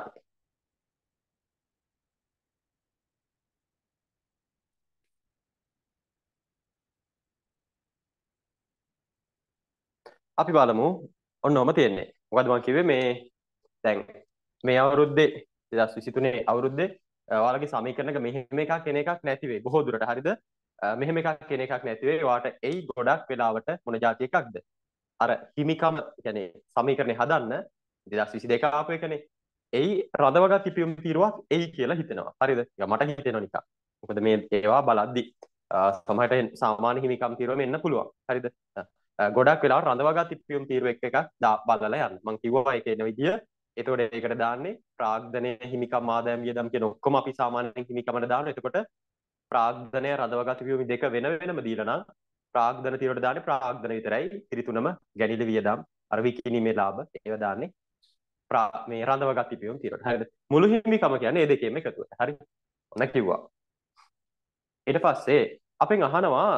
හරි අපි බලමු ඔන්න ඔම තියෙන්නේ මොකද මම කිව්වේ මේ දැන් මේ අවුරුද්දේ 2023 අවුරුද්දේ ඔයාලගේ සමීකරණක මෙහෙම එකක් කෙන එකක් නැති වෙයි බොහෝ දුරට හරිද මෙහෙම එකක් කෙන එකක් නැති වෙයි ඔයාලට එයි ගොඩක් වෙලාවට මොන જાති එකක්ද අර හිමිකම يعني සමීකරණේ හදන්න 2022 ආපු එකනේ එයි රදවගත් කිපියුම් තීරුවක් එයි කියලා හිතෙනවා හරිද මට හිතෙනවා නිකා මොකද මේ ඒවා බලද්දි සමහරට සාමාන්‍ය හිමිකම් තීරුවම එන්න පුළුවන් හරිද ගොඩක් වෙලාවට රඳවගත් ඉපියුම් තීරුව එක එකක් බලලා යන්න මං කිව්වා ඒක එන විදිය එතකොට ඒකට දාන්නේ ප්‍රාග්ධනය හිමිකම් ආදායම් වියදම් කියන ඔක්කොම අපි සාමාන්‍යයෙන් හිමිකමට දානවා එතකොට ප්‍රාග්ධනය රඳවගත් වියදම් දෙක වෙන වෙනම දීලා නම් ප්‍රාග්ධන තීරයට දාන්නේ ප්‍රාග්ධන විතරයි ත්‍රිතුනම ගැනිල වියදම් අර විකිණීමේ ලාභ ඒවා දාන්නේ මේ රඳව ගති පියුම් තියෙනවා. හරිද? මුළු හිමිකම කියන්නේ මේ දෙකේම එකතුවට. හරි? ඔන්න කිව්වා. ඊට පස්සේ අපෙන් අහනවා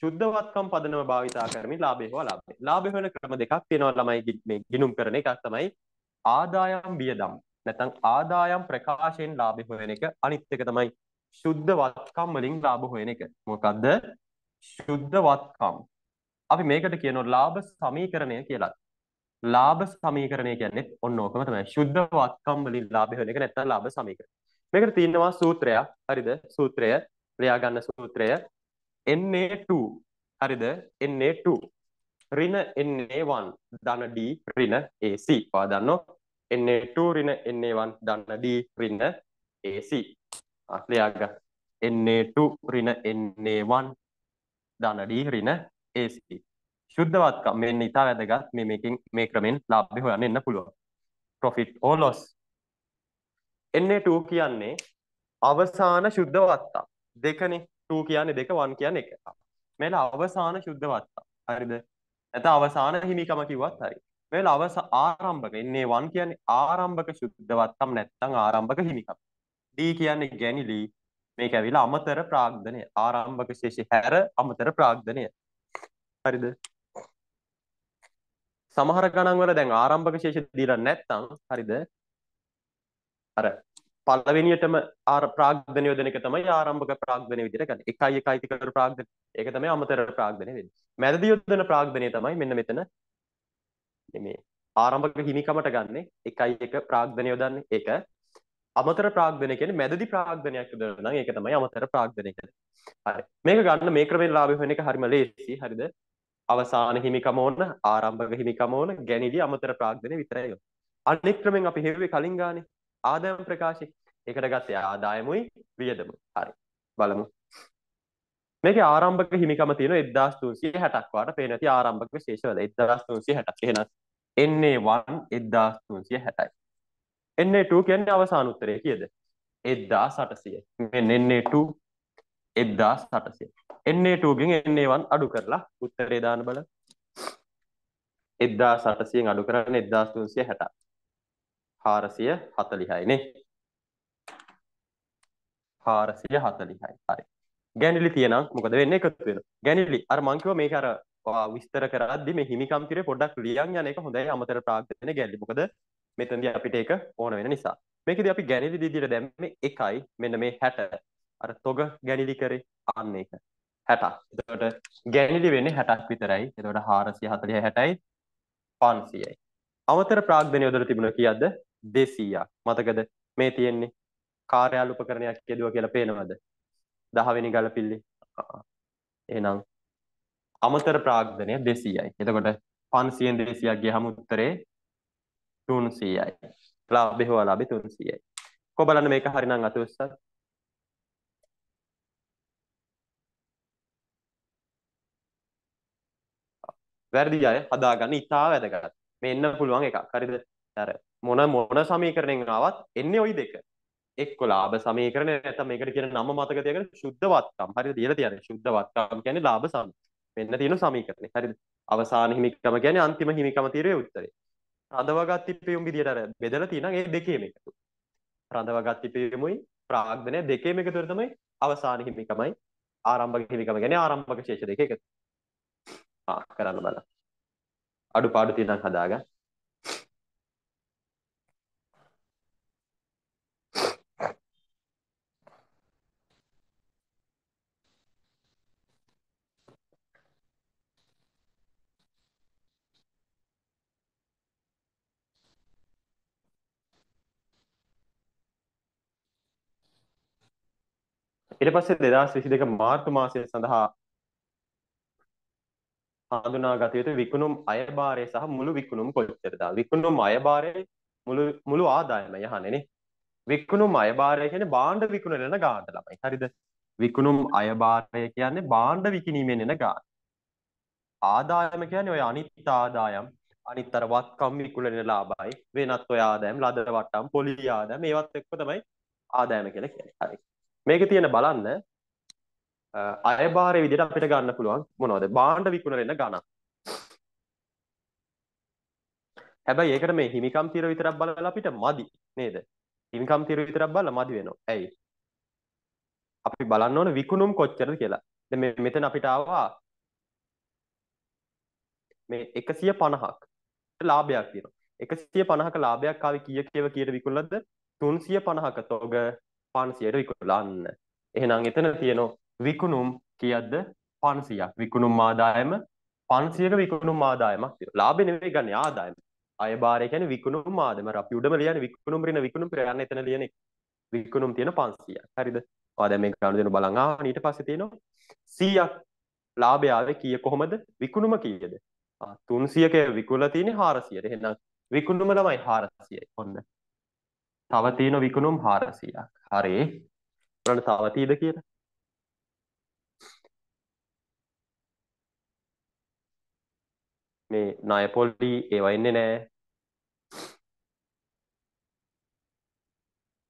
ශුද්ධවත්කම් පදනම භාවිතා කරමින් ලාභය හෝ අලාභය. ලාභය හොයන ක්‍රම දෙකක් තියෙනවා ළමයි මේ ගිනුම් කරන එකක් තමයි ආදායම් වියදම්. නැත්නම් ආදායම් ප්‍රකාශයෙන් ලාභය හොයන එක අනිත් එක තමයි ශුද්ධවත්කම් වලින් ලාභ හොයන එක. මොකද්ද? ශුද්ධවත්කම්. අපි මේකට කියනවා ලාභ සමීකරණය කියලා. ලාභ සමීකරණය කියන්නේ ඔන්න ඕකම තමයි. සුද්ධ වත්කම් වලින් ලාභය හොයන එක නැත්නම් ලාභ සමීකරණය. මේකට තියෙනවා සූත්‍රයක්. හරිද? සූත්‍රය ලියා ගන්න සූත්‍රය NA2. හරිද? NA2. ඍණ NA1 ධන D ඍණ AC. ඔයා දන්නෝ NA2 ඍණ NA1 ධන D ඍණ AC. ආ ලියා ගන්න. NA2 ඍණ NA1 ධන D ඍණ AC. ශුද්ධවත්කම් මෙන්න ඉතා වැදගත් මේ මේකින් මේ ක්‍රමෙන් ලාභය හොයන්න එන්න පුළුවන් profit or loss NA2 කියන්නේ අවසාන ශුද්ධවත්තා දෙකනේ 2 කියන්නේ දෙක 1 කියන්නේ එක මේලා අවසාන ශුද්ධවත්තා හරිද නැත්නම් අවසාන හිමිකම කිව්වත් හරි මේලා අවස ආරම්භක NA1 කියන්නේ ආරම්භක ශුද්ධවත්තම් නැත්නම් ආරම්භක හිමිකම D කියන්නේ ගැනිලි මේක ඇවිල්ලා අමතර ප්‍රාග්ධනය ආරම්භක ශේෂය හැර අමතර ප්‍රාග්ධනය හරිද සමහර ගණන්වල දැන් ආරම්භක ශේෂ දීලා නැත්නම් හරිද අර පළවෙනියටම ආර ප්‍රාග්ධනය යොදන එක තමයි ආරම්භක ප්‍රාග්ධනය විදිහට ගන්න. 1යි 1යි තිකර ප්‍රාග්ධනය. ඒක තමයි අමතර ප්‍රාග්ධනය වෙන්නේ. මැදදී යොදන ප්‍රාග්ධනය තමයි මෙන්න මෙතන මේ ආරම්භක හිමිකමට ගන්නෙ 1යි 1 ප්‍රාග්ධනය යොදන්නේ. ඒක අමතර ප්‍රාග්ධනය කියන්නේ මැදදී ප්‍රාග්ධනයක් යොදනවා නම් ඒක තමයි අමතර ප්‍රාග්ධනය කියන්නේ. හරි. මේක ගන්න මේ ක්‍රමෙන් ලාභ වෙන එක හරිම ලේසි. හරිද? අවසාන හිමිකම ඕන ආරම්භක හිමිකම ඕන ගැනිලිය අමතර ප්‍රාග්ධනය විතරය අනෙක් ක්‍රමෙන් අපි හෙව්වේ කලින් ගානේ ආදායම් ප්‍රකාශය ඒකට ගත්තේ ආදායමුයි වියදම හරි බලමු මේක ආරම්භක හිමිකම තියෙන 1360ක් වාට පේන ඇති ආරම්භක විශේෂවල 1360ක් එහෙනම් NA1 1360යි NA2 කියන්නේ අවසාන උත්තරය කීයද 1800 මෙන්න NA2 1800 එන්නේටූගෙන් එන්නේවන් අඩු කරලා උත්තරේ දාන බල එද්දා සටසියෙන් අඩු කරන්න එද්දාස්තුන්සිය හැට හාරසිය හතලිහයිනේ හාරසිය හතලිහයි හරි ගැනිලි තියෙනම් මොකද වෙන්න එකතු වෙන ගැනිලි අර මංකව මේක අර විස්තර කරද්දි මේ හිමිකම්තිරේ පොඩ්ඩක් ලියන් යන එක හොඳයි අමතර ප්‍රාග්ධන ගැලි මොකද මෙතනදී අපිට ඒක ඕන වෙන නිසා මේකදී අපි ගැනිලි දිදිර දැම්මේ එකයි මෙන්න මේ හැට අර තොග ගැනිලි කරේ අන්න ඒක හැටක් එතකොට ගැනිලි වෙන්නේ හැටක් විතරයි එතකොට හාරසිය හතලිය හැටයි පන්සියයි අවතර ප්‍රාග්ධනය යොදර තිබුණ කියද්ද දෙසීයක් මතකද මේ තියෙන්නේ කාර්යාල උපකරණයක් යෙදුව කියලා පේනවද දහවෙනි ගලපිල්ලි එහෙනම් අමතර ප්‍රාග්ධනය දෙසීයයි එතකොට පන්සියෙන් දෙසීයක් ගියහම උත්තරේ තුන්සීයයි ලාභ බෙහුවා ලාභේ තුන්සීයයි කොබලන්න මේක හරිනම් අතවස්සත් වැරදි අය හදාගන්න ඉතා වැදගත් මේ එන්න පුළුවන් එකක් හරිද අර මොන මොන සමීකරණයෙන් ආවත් එන්නේ ওই දෙක එක්ක ලාභ සමීකරණය නැත්නම් මේකට කියන නම මතක තියාගන්න ශුද්ධවත්කම් හරිද කියලා කියන්නේ ශුද්ධවත්කම් කියන්නේ ලාභ සම මෙන්න තියෙන සමීකරණේ හරිද අවසාන හිමිකම කියන්නේ අන්තිම හිමිකම తీරේ උත්තරේ රඳවගත් ඉපයුම් විදියට අර බෙදලා තියෙනවා ඒ දෙකේම එකතු රඳවගත් ඉපයුමුයි ප්‍රාග්ධනය දෙකේම එකතුර තමයි අවසාන හිමිකමයි ආරම්භක හිමිකම ගැන ආරම්භක ශේෂ දෙක එකතු ආ කරන්න බලන්න. අඩුපාඩු තියෙනම් හදාගන්න. ඊට පස්සේ 2022 මාර්තු මාසය සඳහා හඳුනාගත යුතු විකුණුම් අයභාරය සහ මුළු විකුණුම් කොච්චරද? විකුණුම් අයභාරය මුළු මුළු ආදායමය අහන්නේනේ. විකුණුම් අයභාරය කියන්නේ භාණ්ඩ විකුණන ගාණට ළමයි. හරිද? විකුණුම් අයභාරය කියන්නේ භාණ්ඩ විකිණීමෙන් එන ගාණ. ආදායම කියන්නේ ඔය අනිත් ආදායම් අනිත් අර වත්කම් විකුණන ලාභයි වෙනත් ඔය ආදායම් ලද වට්ටම් පොලි ආදායම් ඒවත් එක්ක තමයි ආදායම කියලා කියන්නේ. හරි. මේකේ තියෙන බලන්න අයභාරය විදිහට අපිට ගන්න පුළුවන් මොනවද? භාණ්ඩ විකුණන ගණන්. හැබැයි ඒකට මේ හිමිකම් තීර විතරක් බලලා අපිට මදි නේද? හිමිකම් තීර විතරක් බලලා මදි වෙනවා. ඇයි? අපි බලන්න ඕන විකුණුම් කොච්චරද කියලා. දැන් මේ මෙතන අපිට ආවා මේ 150ක් ලාභයක් තියෙනවා. 150ක ලාභයක් ආවේ කීයකව කීයට විකුණලද? 350ක තොග 500ට විකුණලා අන්න. එහෙනම් එතන තියෙනවා විකුණුම් කියද්ද පන්සියක් විකුණුම් ආදායම පන්සියක විකුණුම් ආදායමක් ලාබ නෙවේ ගන්න ආදායම අයබාරය කියන විකුණුම් ආදම අපි උඩම ලියන විකුණුම් රින විකුණුම් ප්‍රයන්න එතන ලියන විකුණුම් තියෙන පන්සිය හරිද ආදැ මේ ගණු දෙන බලන් ආ ඊට පස්සේ තියෙනවා සීයක් ලාභය ආවේ කීය කොහොමද විකුණුම කීයද තුන්සියක විකුණලා තියෙන්නේ හාරසියට එහෙනම් විකුණුම ළමයි හාරසියයි ඔන්න තව තියෙන විකුණුම් හාරසියක් හරි බලන්න තව තීද කියලා මේ නයපොල්ලි ඒවයින්නේ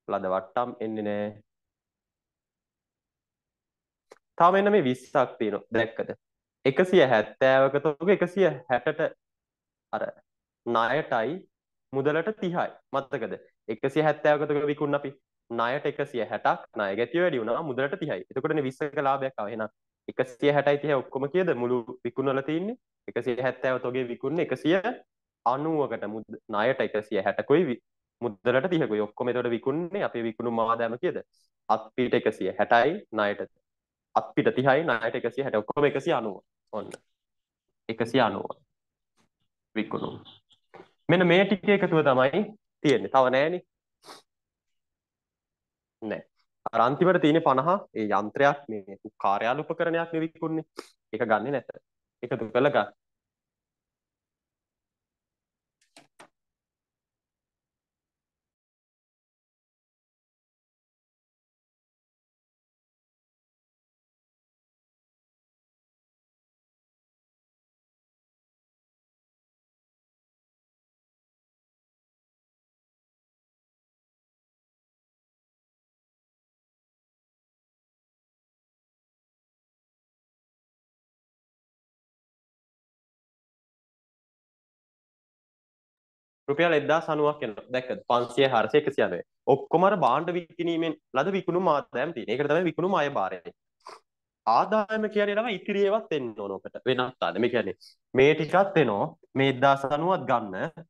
නෑ ලද වට්ටම් එන්නේ නෑ තම එන්න මේ විස්සක් තියෙන දැක්කද එකසිය හැත්තෑවක තුක එකසිය හැටට අර ණයටයි මුදලට තිහයි මත්තකද එකසිය හැත්තෑවකතුක විකුන්න අපි ණයට එකසිය හැටක් ණය ගැති වැඩි වුණා මුදලට තිහයි එතකොටනේ විස්සක ලාභයක් ආව එහෙනම් එකසිය හැටයි තිය ඔක්කොම කියද මුළු විකුණල තියන්නේ එකසිය හැත්තෑව තොගේ විකුණ එකසිය අනුවකට මුද නායට එකසිය හැටකොයි මුදලට තියක ඔක්කොම තොට විකුණන්නේ අපේ විකුණු මාදෑම කියද අපිට එකසිය හැටයි නායට අපිට තිහයි නායට එකසිය හැට ඔක්කොම එකසි අනුව ඔන්න එකසි අනුව විකුණු මෙන මේ ටික එකතුව තමයි තියෙන්නේ තව නෑනේ නෑ අරන්තිමට තියෙන පණහා ඒ යන්ත්‍රයක් මේ කාර්යාල උපකරණයක් නිවිකුන්නේ එක ගන්න නැත එකතු කළ ගන්න රුපියල් 1090ක් යනවා. දැක්කද? 500 400 190. ඔක්කොම අර භාණ්ඩ විකිණීමෙන් ලද විකුණුම් ආදායම තියෙන. ඒකට තමයි විකුණුම් ආය බාරය. ආදායම කියන්නේ තමයි ඉතිරි ඒවත් එන්න ඕන ඔකට. වෙනත් ආද. මේ කියන්නේ මේ ටිකත් එනවා. මේ 1090ත් ගන්න.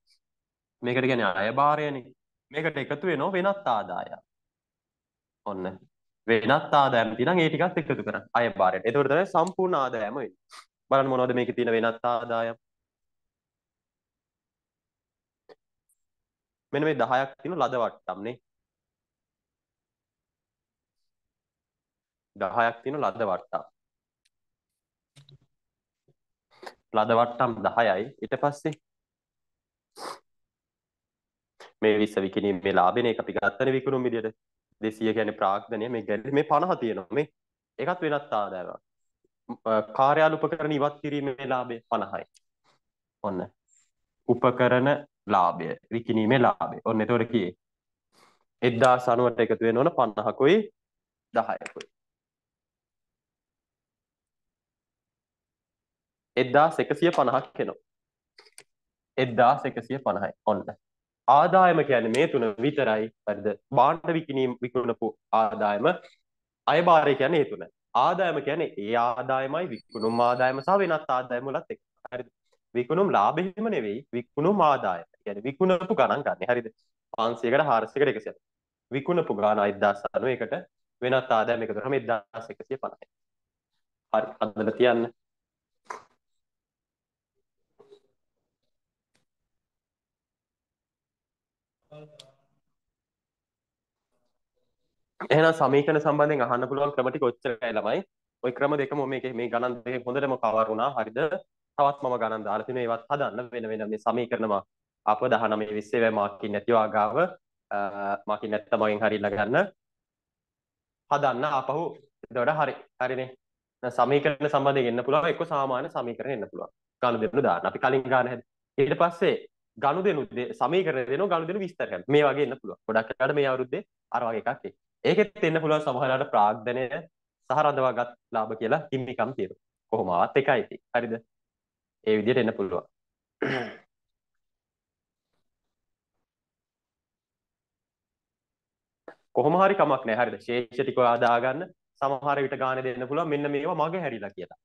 මේකට කියන්නේ ආය බාරයනේ. මේකට එකතු වෙනවා වෙනත් ආදායම්. ඔන්න. වෙනත් ආදායම් තියෙනවා ඒ ටිකත් එකතු කරන් අය බාරයට. ඒතකොට තමයි සම්පූර්ණ ආදායම වෙන්නේ. බලන්න මොනවද මේකේ තියෙන වෙනත් ආදායම්. මෙන්න මේ 10ක් තියෙන ලද වට්ටම්නේ 10ක් තියෙන ලද වට්ටම් ලද වට්ටම් 10යි ඊට පස්සේ මේ 20 විකිණීමේ ලාභෙන එක අපි ගත්තනේ විකුණුම් විදියට 200 කියන්නේ ප්‍රාග්ධනය මේ ගැලේ මේ 50 තියෙනවා මේ ඒකත් වෙනත් ආදායමක් කාර්යාල උපකරණ ඉවත් කිරීමේ ලාභය 50යි ඔන්න උපකරණ ලාභය විකිනීමේ ලාබේ ඔන්න එතවට කිය එද්දා සනුවට එකතුවෙන් ඕන පන්නහකුයි දහයකුයි එද්දා සෙකසිය පණහක් කෙනවා එද්දා සෙකසිය පණහයි ඔන්න ආදායම කියන මේ තුන විතරයි පරිද බාණ්ඩ විකිනීම් විකුණපු ආදායම අයභාරය කියන්නේ ඒ තුන ආදායම කියන්නේ ඒ ආදායමයි විකුණුම් ආදායම සහ වෙනත් ආදායම වලත් එක විකුණුම් ලාභෙම නෙවෙයි විකුණුම් ආදායම. يعني විකුණපු ගණන් ගන්න. හරිද? 500කට 400කට 100කට. විකුණපු ගාන 1091කට වෙනත් ආදායම එකතු කරාම 1150යි. හරි. හදලා තියන්න. එහෙනම් සමීකරණ සම්බන්ධයෙන් අහන්න පුළුවන් ක්‍රම ටික ඔච්චරයි ළමයි. ওই ක්‍රම දෙකම මේකේ මේ ගණන් දෙකේ හොඳටම කවර් වුණා. හරිද? තවත් මම ගණන් දාලා තිනේ ඒවත් හදන්න වෙන වෙන මේ සමීකරණ අප 19 20 වේ මාකින් නැතිව ආගාව මාකින් නැත්තම මගෙන් හරියලා ගන්න හදන්න ආපහු එතකොට හරි හරිනේ සමීකරණ සම්බන්ධයෙන් එන්න පුළුවන් එක්ක සාමාන්‍ය සමීකරණ එන්න පුළුවන් ගනුදෙනු දාන්න අපි කලින් ගන්න හැද ඊට පස්සේ ගනුදෙනු සමීකරණ දෙනවා ගනුදෙනු විස්තර කරන මේ වගේ එන්න පුළුවන් ගොඩක් අයට මේ අවුරුද්දේ අර වගේ එකක් එයි ඒකෙත් එන්න පුළුවන් සමහරලාට ප්‍රාග්ධනය සහ රඳවාගත් ලාභ කියලා හිමිකම් තියෙනවා කොහොමවත් එකයි ඉතින් හරිද ඒ විදිහට එන්න පුළුවන්. කොහොම හරි කමක් නැහැ හරිද? ශේෂ ටික ඔයා දාගන්න සමහර විට ගාණ දෙන්න පුළුවන් මෙන්න මේවා මගේ හැරිලා කියලා.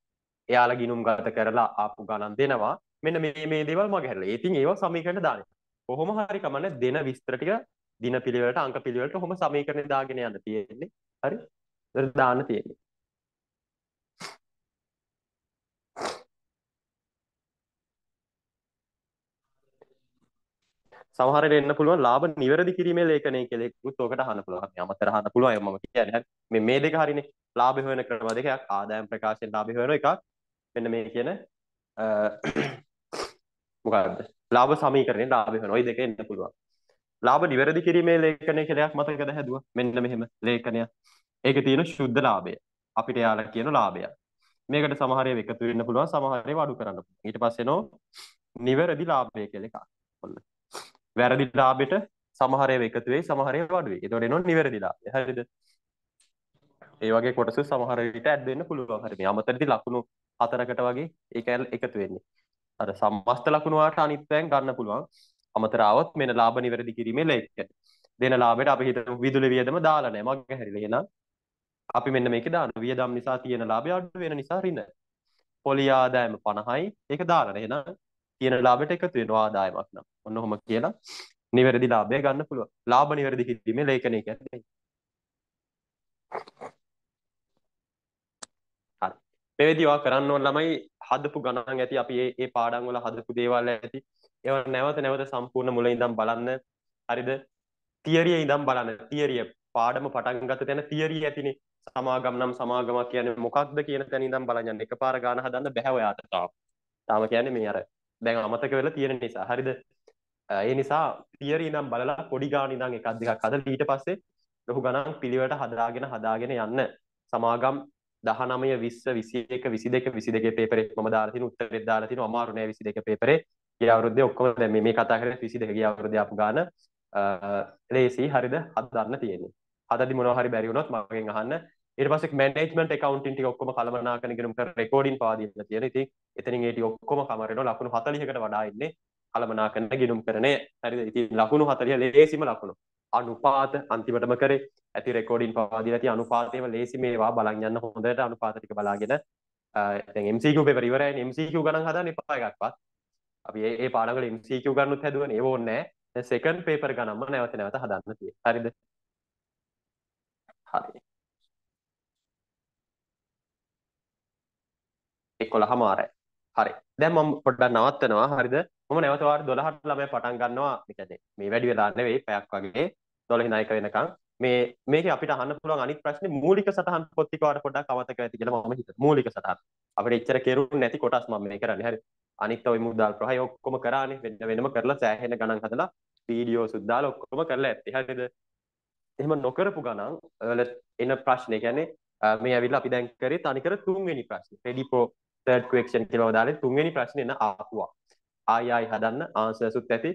එයාලා ගිනුම් ගත කරලා ආපු ගණන් දෙනවා. මෙන්න මේ මේ දේවල් මගේ හැරිලා. ඉතින් ඒවා සමීකරණ දාන්න. කොහොම හරි කමන්නේ දෙන විස්තර ටික දින පිළිවෙලට අංක පිළිවෙලට කොහොම සමීකරණ දාගෙන යන්න තියෙන්නේ. හරි? දාන්න තියෙන්නේ. සමහරට එන්න පුළුවන් ලාභ නිවැරදි කිරීමේ ලේඛනය කියලා එක්කුත් ඔකට අහන්න පුළුවන්. අමතර අහන්න පුළුවන් මම කියන්නේ. හරි. මේ මේ දෙක හරිනේ. ලාභ හොයන ක්‍රම දෙකක් ආදායම් ප්‍රකාශයෙන් ලාභ හොයන එකක් මෙන්න මේ කියන මොකක්ද? ලාභ සමීකරණය ලාභ හොයන. ওই දෙක එන්න පුළුවන්. ලාභ නිවැරදි කිරීමේ ලේඛනය කියලා එකක් මතකද හැදුවා. මෙන්න මෙහෙම ලේඛනය. ඒකේ තියෙන ශුද්ධ ලාභය. අපිට යාලා කියන ලාභය. මේකට සමහර ඒවා එකතු වෙන්න පුළුවන්, සමහර ඒවා අඩු කරන්න පුළුවන්. ඊට පස්සේ නෝ නිවැරදි ලාභය කියලා එකක්. ඔන්න. වැරදි ලාභෙට සමහර ඒවා එකතු වෙයි සමහර ඒවා අඩු වෙයි. ඒතකොට එනවා නිවැරදි ලාභය. හරිද? ඒ වගේ කොටස සමහර විට ඇඩ් වෙන්න පුළුවන්. හරි මේ අමතරදී ලකුණු හතරකට වගේ ඒක එකතු වෙන්නේ. අර සම්මස්ත ලකුණු වලට අනිත් පැයෙන් ගන්න පුළුවන්. අමතර આવොත් මෙන්න ලාභ නිවැරදි කිරීමේ ලේඛනය. දෙන ලාභයට අපි හිතමු විදුලි වියදම දාලා නැහැ. මගේ හැරිලා. එහෙනම් අපි මෙන්න මේක දාන වියදම් නිසා තියෙන ලාභය අඩු වෙන නිසා ඍණ. පොලිය ආදායම 50යි. ඒක දාලා නැහැ. එහෙනම් කියන ලාභයට එකතු වෙනවා ආදායමක් නම්. ඔන්න ඔහොම කියලා නිවැරදි ලාභය ගන්න පුළුවන්. ලාභ නිවැරදි කිරීමේ ලේඛනය කියන්නේ. හරි. මේ වෙදී ඔයා කරන්න ඕන ළමයි හදපු ගණන් ඇති අපි මේ මේ පාඩම් වල හදපු දේවල් ඇති. ඒවා නැවත නැවත සම්පූර්ණ මුල ඉඳන් බලන්න. හරිද? තියරිය ඉඳන් බලන්න. තියරිය පාඩම පටන් ගත්ත තැන තියරිය ඇතිනේ. සමාගම් නම් සමාගමක් කියන්නේ මොකක්ද කියන තැන ඉඳන් බලන්න යන්න. එකපාර ගාන හදන්න බෑ ඔයාට තාම. තාම කියන්නේ මේ අර දැන් අමතක වෙලා තියෙන නිසා හරිද ඒ නිසා තියරි නම් බලලා පොඩි ගාන ඉඳන් එකක් දෙකක් හදලා ඊට පස්සේ ලොකු ගණන් පිළිවෙලට හදාගෙන හදාගෙන යන්න සමාගම් දහනමය විස්ස විසික විසි දෙක විසි දෙක පේපරේ ම දාරතින උත්තර දාරතින අමාරුණය විසි දෙක පේපරේ අවරුද්ධ ඔක්කොම දැම මේ කතා කර විසි දෙක අවරුද්ධ අප ගාන ලේසි හරිද හදන්න තියෙන්නේ හදදි මොනහරි බැරිවුණොත් මගෙන් අහන්න ඊට පස්සේ මැනේජ්මන්ට් ඇකවුන්ටින් ටික ඔක්කොම කළමනාකරන ඉගෙනුම් කර රෙකෝඩින් පාදීලා තියෙන. ඉතින් එතනින් ඒ ටික ඔක්කොම කමර වෙනවා ලකුණු 40කට වඩා ඉන්නේ කළමනාකරන ගිනුම් කරනේ. හරිද? ඉතින් ලකුණු 40 ලේසිම ලකුණු. අනුපාත අන්තිමටම කරේ. ඇති රෙකෝඩින් පාදීලා තියෙන අනුපාතේම ලේසි මේවා බලන් යන්න හොඳට අනුපාත ටික බලාගෙන දැන් MCQ paper ඉවරයි. MCQ ගණන් හදන්න එපා එකක්වත්. අපි ඒ ඒ පාඩම් වල MCQ ගන්නත් හැදුවනේ. ඒව ඕනේ නැහැ. දැන් සෙකන්ඩ් පේපර් ගණන්ම නැවත නැවත හදන්න තියෙනවා. හරිද? හරි. එකොළ හමාරයි හරි දැම පොඩ්ඩ නවත්තනවා හරිද ම නැවතවා දොළහට ළමයි පටන් ගන්නවා එකද මේ වැඩි වෙලාන්න වෙයි පැයක් වගේ දොළ හිනායක වෙනකං මේ මේක අපිට අහන්න පුළුවන් අනිත් ප්‍රශ්නේ මූලික සටහන් පොත්තිකවට පොඩ්ඩක් අවතක ඇති කියලා මම හිතනවා මූලික සටහන් අපිට එච්චර කෙරුණු නැති කොටස් මම මේ කරන්නේ හරි අනිත් ඔය මුදල් ප්‍රහය ඔක්කොම කරානේ වෙන වෙනම කරලා සෑහෙන ගණන් හදලා වීඩියෝ සුද්දාල ඔක්කොම කරලා ඇත්තේ හරිද එහෙම නොකරපු ගණන් වල එන ප්‍රශ්නේ කියන්නේ මේ ඇවිල්ලා අපි දැන් කරේ තනිකර තුන්වෙනි ප්‍රශ්නේ රෙඩි ප්‍රෝ තර්ඩ් ක්වේක්ෂන් කියලා දාලා තුන්වෙනි ප්‍රශ්නේ එන ආපුවා. ආයි ආයි හදන්න ආන්සර්සුත් ඇති.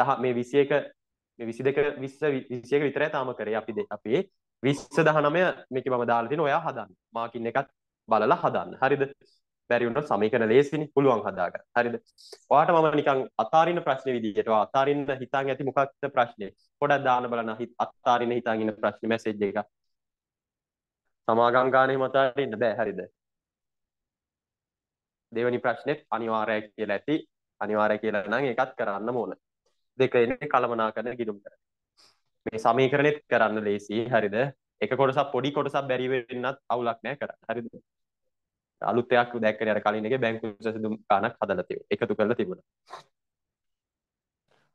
10 මේ 21 මේ 22 20 21 විතරයි තාම කරේ අපි අපි 20 19 මේක මම දාලා තින ඔයා හදන්න. මාකින් එකත් බලලා හදන්න. හරිද? බැරි වුණොත් සමීකරණ ලේසිනේ පුළුවන් හදාගන්න. හරිද? ඔයාට මම නිකන් අතාරින ප්‍රශ්නේ විදිහට ඔයා අතාරින්න හිතාන් ඇති මොකක්ද ප්‍රශ්නේ? පොඩක් දාන්න බලන්න අතාරින්න හිතාන් ඉන්න ප්‍රශ්නේ මැසේජ් එක. සමාගම් ගානේ මතාරින්න බෑ හරිද? දෙවැනි ප්‍රශ්නෙත් අනිවාර්යයි කියලා ඇති අනිවාර්ය කියලා නම් ඒකත් කරන්න ඕන දෙක එන්නේ කලමනාකරන ගිණුම් කරන මේ සමීකරණෙත් කරන්න ලේසි හරිද එක කොටසක් පොඩි කොටසක් බැරි වෙන්නත් අවුලක් නැහැ කරන්න හරිද අලුත් එකක් දැක්කනේ අර කලින් එකේ බැංකු සැසඳුම් ගානක් හදලා තිබුණා එකතු කරලා තිබුණා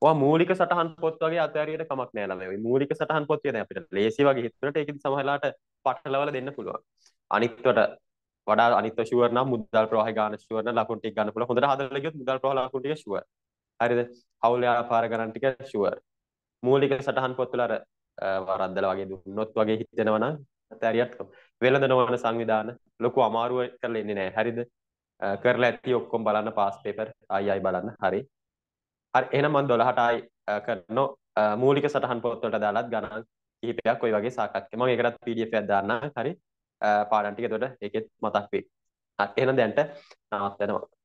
ඔයා මූලික සටහන් පොත් වගේ අතහැරියට කමක් නැහැ ළමයි මූලික සටහන් පොත් කියන්නේ අපිට ලේසි වගේ හිතනට ඒක සමහරලාට පටලවලා දෙන්න පුළුවන් අනිත්වට වඩා අනිත්ව ෂුවර් නම් මුදල් ප්‍රවාහය ගන්න ෂුවර් නම් ලකුණු ටික ගන්න පුළුවන්. හොඳට හදලා ගියොත් මුදල් ප්‍රවාහ ලකුණු ටික ෂුවර්. හරිද? හවුල ව්‍යාපාර ගණන් ටික ෂුවර්. මූලික සටහන් පොත්වල අර වරද්දලා වගේ දුන්නොත් වගේ හිතෙනවා නම් අතෑරියක් වෙළඳ නොවන සංවිධාන ලොකු අමාරුව කරලා එන්නේ නැහැ. හරිද? කරලා ඇති ඔක්කොම බලන්න පාස් පේපර් ආයි ආයි බලන්න. හරි. හරි එහෙනම් මම 12ට ආයි කරනෝ මූලික සටහන් පොත්වලට දාලත් ගණන් කිහිපයක් ওই වගේ සාකච්ඡා. මම ඒකටත් PDF එකක් දාන්නම්. හරි. පාඩම් ටික එතකොට ඒකෙත් මතක් වෙයි. හරි එහෙනම් දැන්ට නවත්තනවා.